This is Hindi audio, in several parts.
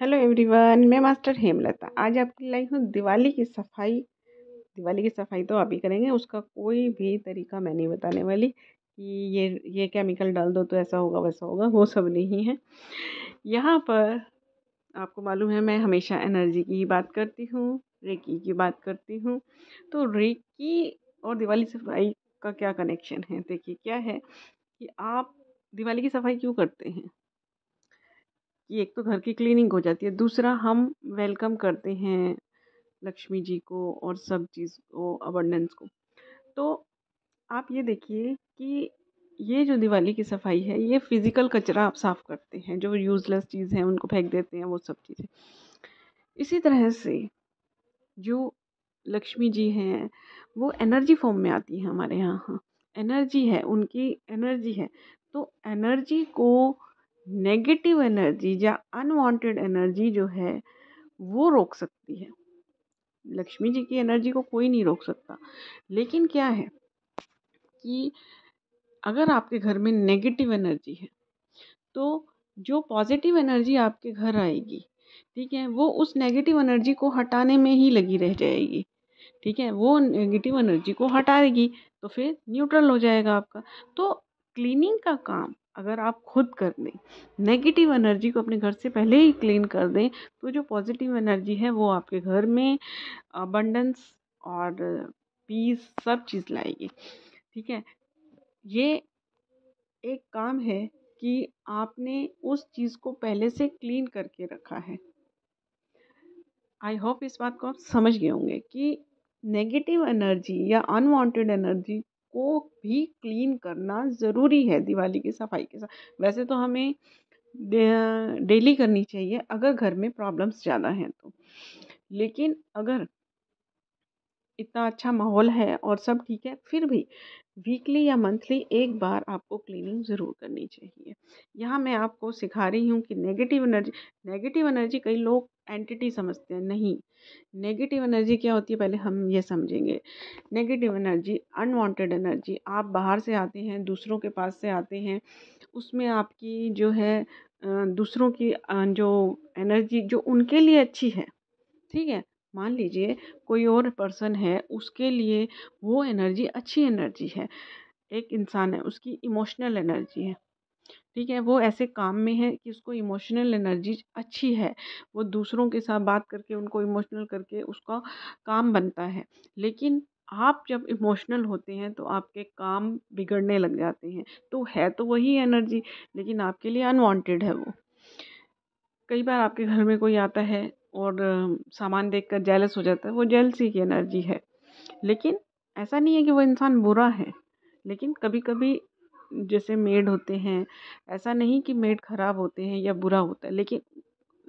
हेलो एवरीवन मैं मास्टर हेमलता आज आपकी लाई हूँ दिवाली की सफाई दिवाली की सफाई तो आप ही करेंगे उसका कोई भी तरीका मैं नहीं बताने वाली कि ये ये केमिकल डाल दो तो ऐसा होगा वैसा होगा वो सब नहीं है यहाँ पर आपको मालूम है मैं हमेशा एनर्जी की ही बात करती हूँ रेकी की बात करती हूँ तो रेकी और दिवाली सफाई का क्या कनेक्शन है देखिए क्या है कि आप दिवाली की सफाई क्यों करते हैं कि एक तो घर की क्लीनिंग हो जाती है दूसरा हम वेलकम करते हैं लक्ष्मी जी को और सब चीज़ को अबंडेंस को तो आप ये देखिए कि ये जो दिवाली की सफाई है ये फिज़िकल कचरा आप साफ़ करते हैं जो यूज़लेस चीज़ है उनको फेंक देते हैं वो सब चीज़ें इसी तरह से जो लक्ष्मी जी हैं वो एनर्जी फॉर्म में आती हैं हमारे यहाँ एनर्जी है उनकी एनर्जी है तो एनर्जी को नेगेटिव एनर्जी या अनवांटेड एनर्जी जो है वो रोक सकती है लक्ष्मी जी की एनर्जी को कोई नहीं रोक सकता लेकिन क्या है कि अगर आपके घर में नेगेटिव एनर्जी है तो जो पॉजिटिव एनर्जी आपके घर आएगी ठीक है वो उस नेगेटिव एनर्जी को हटाने में ही लगी रह जाएगी ठीक है वो नेगेटिव एनर्जी को हटाएगी तो फिर न्यूट्रल हो जाएगा आपका तो क्लीनिंग का काम अगर आप खुद कर दें नेगेटिव एनर्जी को अपने घर से पहले ही क्लीन कर दें तो जो पॉजिटिव एनर्जी है वो आपके घर में अबंडेंस और पीस सब चीज़ लाएगी ठीक है ये एक काम है कि आपने उस चीज़ को पहले से क्लीन करके रखा है आई होप इस बात को आप समझ गए होंगे कि नेगेटिव एनर्जी या अनवांटेड एनर्जी को भी क्लीन करना ज़रूरी है दिवाली की सफाई के साथ वैसे तो हमें डेली करनी चाहिए अगर घर में प्रॉब्लम्स ज़्यादा हैं तो लेकिन अगर इतना अच्छा माहौल है और सब ठीक है फिर भी वीकली या मंथली एक बार आपको क्लीनिंग ज़रूर करनी चाहिए यहाँ मैं आपको सिखा रही हूँ कि नेगेटिव एनर्जी नेगेटिव एनर्जी कई लोग एंटिटी समझते हैं नहीं नेगेटिव एनर्जी क्या होती है पहले हम ये समझेंगे नेगेटिव एनर्जी अनवांटेड एनर्जी आप बाहर से आते हैं दूसरों के पास से आते हैं उसमें आपकी जो है दूसरों की जो एनर्जी जो उनके लिए अच्छी है ठीक है मान लीजिए कोई और पर्सन है उसके लिए वो एनर्जी अच्छी एनर्जी है एक इंसान है उसकी इमोशनल एनर्जी है ठीक है वो ऐसे काम में है कि उसको इमोशनल एनर्जी अच्छी है वो दूसरों के साथ बात करके उनको इमोशनल करके उसका काम बनता है लेकिन आप जब इमोशनल होते हैं तो आपके काम बिगड़ने लग जाते हैं तो है तो वही एनर्जी लेकिन आपके लिए अनवांटेड है वो कई बार आपके घर में कोई आता है और सामान देख कर जेलस हो जाता है वो जेलसी की एनर्जी है लेकिन ऐसा नहीं है कि वो इंसान बुरा है लेकिन कभी कभी जैसे मेड होते हैं ऐसा नहीं कि मेड ख़राब होते हैं या बुरा होता है लेकिन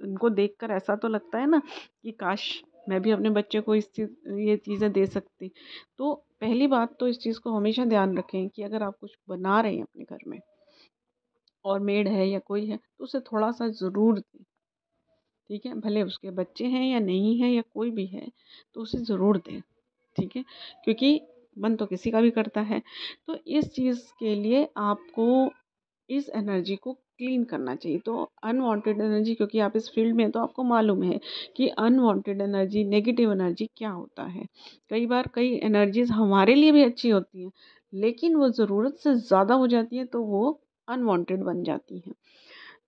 उनको देख कर ऐसा तो लगता है ना कि काश मैं भी अपने बच्चे को इस चीज़ ये चीज़ें दे सकती तो पहली बात तो इस चीज़ को हमेशा ध्यान रखें कि अगर आप कुछ बना रहे हैं अपने घर में और मेड है या कोई है तो उसे थोड़ा सा ज़रूर दें ठीक है भले उसके बच्चे हैं या नहीं हैं या कोई भी है तो उसे ज़रूर दें ठीक है क्योंकि मन तो किसी का भी करता है तो इस चीज़ के लिए आपको इस एनर्जी को क्लीन करना चाहिए तो अनवांटेड एनर्जी क्योंकि आप इस फील्ड में हैं तो आपको मालूम है कि अनवांटेड एनर्जी नेगेटिव एनर्जी क्या होता है कई बार कई एनर्जीज हमारे लिए भी अच्छी होती हैं लेकिन वो ज़रूरत से ज़्यादा हो जाती है तो वो अनवांटेड बन जाती हैं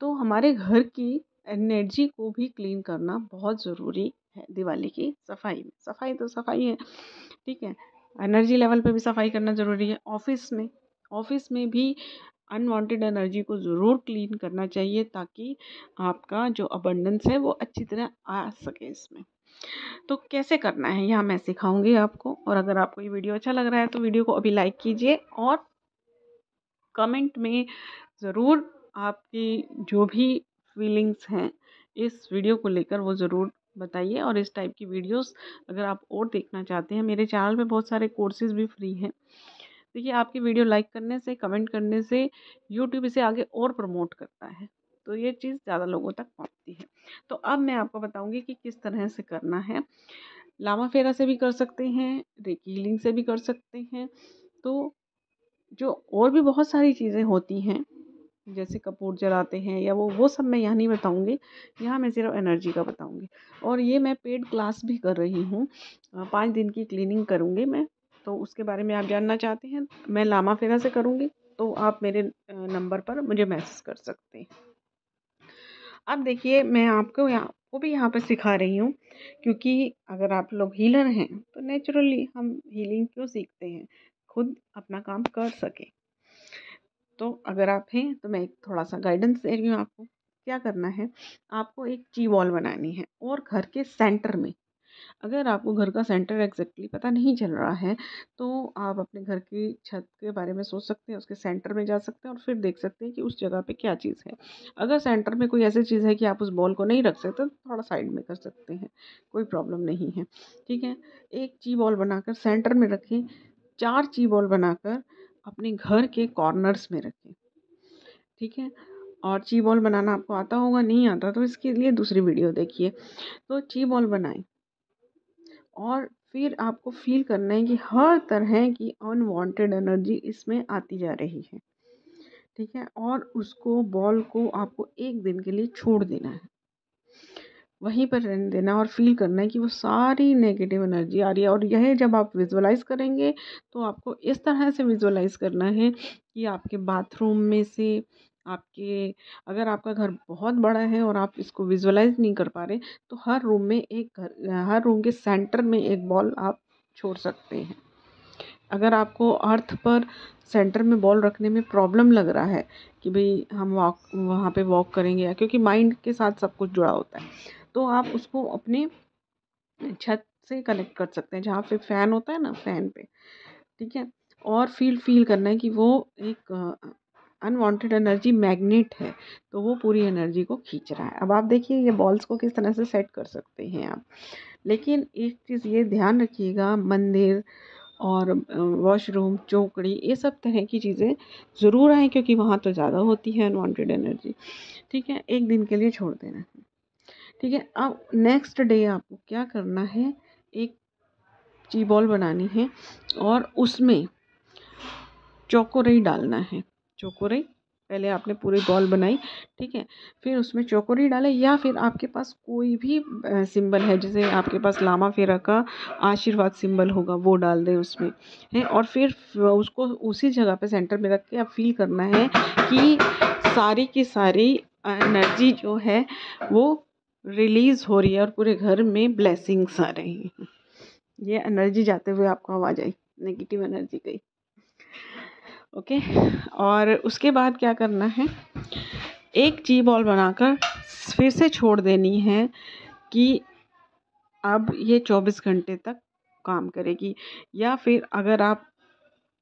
तो हमारे घर की एनर्जी को भी क्लीन करना बहुत ज़रूरी है दिवाली की सफाई में सफाई तो सफाई है ठीक है एनर्जी लेवल पे भी सफाई करना ज़रूरी है ऑफिस में ऑफिस में भी अनवांटेड एनर्जी को ज़रूर क्लीन करना चाहिए ताकि आपका जो अबंडेंस है वो अच्छी तरह आ सके इसमें तो कैसे करना है यहाँ मैं सिखाऊंगी आपको और अगर आपको ये वीडियो अच्छा लग रहा है तो वीडियो को अभी लाइक कीजिए और कमेंट में ज़रूर आपकी जो भी फीलिंग्स हैं इस वीडियो को लेकर वो ज़रूर बताइए और इस टाइप की वीडियोस अगर आप और देखना चाहते हैं मेरे चैनल पे बहुत सारे कोर्सेज भी फ्री हैं देखिए आपकी वीडियो लाइक करने से कमेंट करने से यूट्यूब इसे आगे और प्रमोट करता है तो ये चीज़ ज़्यादा लोगों तक पहुँचती है तो अब मैं आपको बताऊँगी कि किस तरह से करना है लामा फेरा से भी कर सकते हैं रेकी हीलिंग से भी कर सकते हैं तो जो और भी बहुत सारी चीज़ें होती हैं जैसे कपूर जलाते हैं या वो वो सब मैं यहाँ नहीं बताऊँगी यहाँ मैं सिर्फ एनर्जी का बताऊँगी और ये मैं पेड क्लास भी कर रही हूँ पाँच दिन की क्लीनिंग करूँगी मैं तो उसके बारे में आप जानना चाहते हैं मैं लामा फेरा से करूँगी तो आप मेरे नंबर पर मुझे मैसेज कर सकते हैं अब देखिए मैं आपको यहाँ वो भी यहाँ पर सिखा रही हूँ क्योंकि अगर आप लोग हीलर हैं तो नेचुरली हम हीलिंग क्यों सीखते हैं खुद अपना काम कर सकें तो अगर आप हैं तो मैं एक थोड़ा सा गाइडेंस दे रही हूँ आपको क्या करना है आपको एक ची वॉल बनानी है और घर के सेंटर में अगर आपको घर का सेंटर एग्जैक्टली पता नहीं चल रहा है तो आप अपने घर की छत के बारे में सोच सकते हैं उसके सेंटर में जा सकते हैं और फिर देख सकते हैं कि उस जगह पे क्या चीज़ है अगर सेंटर में कोई ऐसी चीज़ है कि आप उस बॉल को नहीं रख सकते तो थोड़ा साइड में कर सकते हैं कोई प्रॉब्लम नहीं है ठीक है एक ची बॉल बनाकर सेंटर में रखें चार ची बॉल बनाकर अपने घर के कॉर्नर्स में रखें ठीक है और ची बॉल बनाना आपको आता होगा नहीं आता तो इसके लिए दूसरी वीडियो देखिए तो ची बॉल बनाएं और फिर आपको फील करना है कि हर तरह की अनवांटेड एनर्जी इसमें आती जा रही है ठीक है और उसको बॉल को आपको एक दिन के लिए छोड़ देना है वहीं पर रहने देना और फील करना है कि वो सारी नेगेटिव एनर्जी आ रही है और यह जब आप विजुअलाइज़ करेंगे तो आपको इस तरह से विजुअलाइज़ करना है कि आपके बाथरूम में से आपके अगर आपका घर बहुत बड़ा है और आप इसको विजुअलाइज़ नहीं कर पा रहे तो हर रूम में एक घर हर रूम के सेंटर में एक बॉल आप छोड़ सकते हैं अगर आपको अर्थ पर सेंटर में बॉल रखने में प्रॉब्लम लग रहा है कि भाई हम वॉक वहाँ पे वॉक करेंगे या क्योंकि माइंड के साथ सब कुछ जुड़ा होता है तो आप उसको अपनी छत से कनेक्ट कर सकते हैं जहाँ पे फ़ैन होता है ना फ़ैन पे ठीक है और फील फील करना है कि वो एक अनवांटेड एनर्जी मैग्नेट है तो वो पूरी एनर्जी को खींच रहा है अब आप देखिए ये बॉल्स को किस तरह से सेट कर सकते हैं आप लेकिन एक चीज़ ये ध्यान रखिएगा मंदिर और वॉशरूम चौकड़ी ये सब तरह की चीज़ें ज़रूर आएँ क्योंकि वहाँ तो ज़्यादा होती है अनवांटेड एनर्जी ठीक है एक दिन के लिए छोड़ देना ठीक है अब नेक्स्ट डे आपको क्या करना है एक ची बॉल बनानी है और उसमें चौकोरई डालना है चौकोरई पहले आपने पूरी बॉल बनाई ठीक है फिर उसमें चौकोरी डाले या फिर आपके पास कोई भी सिंबल है जैसे आपके पास लामा फेरा का आशीर्वाद सिंबल होगा वो डाल दें उसमें है और फिर उसको उसी जगह पे सेंटर में रख के आप फील करना है कि सारी की सारी एनर्जी जो है वो रिलीज़ हो रही है और पूरे घर में ब्लेसिंग्स आ रही हैं ये एनर्जी जाते हुए आपको आवाज़ आई नेगेटिव एनर्जी गई ओके और उसके बाद क्या करना है एक जी बॉल बनाकर फिर से छोड़ देनी है कि अब ये 24 घंटे तक काम करेगी या फिर अगर आप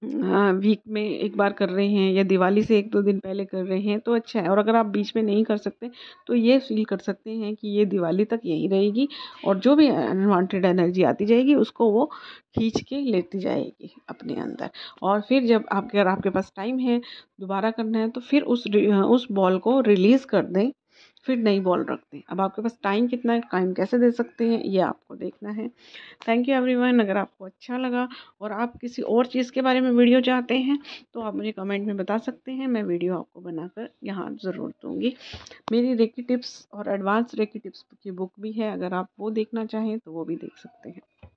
हाँ, वीक में एक बार कर रहे हैं या दिवाली से एक दो दिन पहले कर रहे हैं तो अच्छा है और अगर आप बीच में नहीं कर सकते तो ये फील कर सकते हैं कि ये दिवाली तक यहीं रहेगी और जो भी अनवांटेड एनर्जी आती जाएगी उसको वो खींच के लेती जाएगी अपने अंदर और फिर जब आपके अगर आपके पास टाइम है दोबारा करना है तो फिर उस उस बॉल को रिलीज़ कर दें फिर नई बॉल रखते हैं अब आपके पास टाइम कितना है टाइम कैसे दे सकते हैं ये आपको देखना है थैंक यू एवरीवन अगर आपको अच्छा लगा और आप किसी और चीज़ के बारे में वीडियो चाहते हैं तो आप मुझे कमेंट में बता सकते हैं मैं वीडियो आपको बनाकर यहाँ ज़रूर दूँगी मेरी रेकी टिप्स और एडवांस रेकी टिप्स की बुक भी है अगर आप वो देखना चाहें तो वो भी देख सकते हैं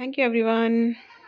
थैंक यू एवरीवन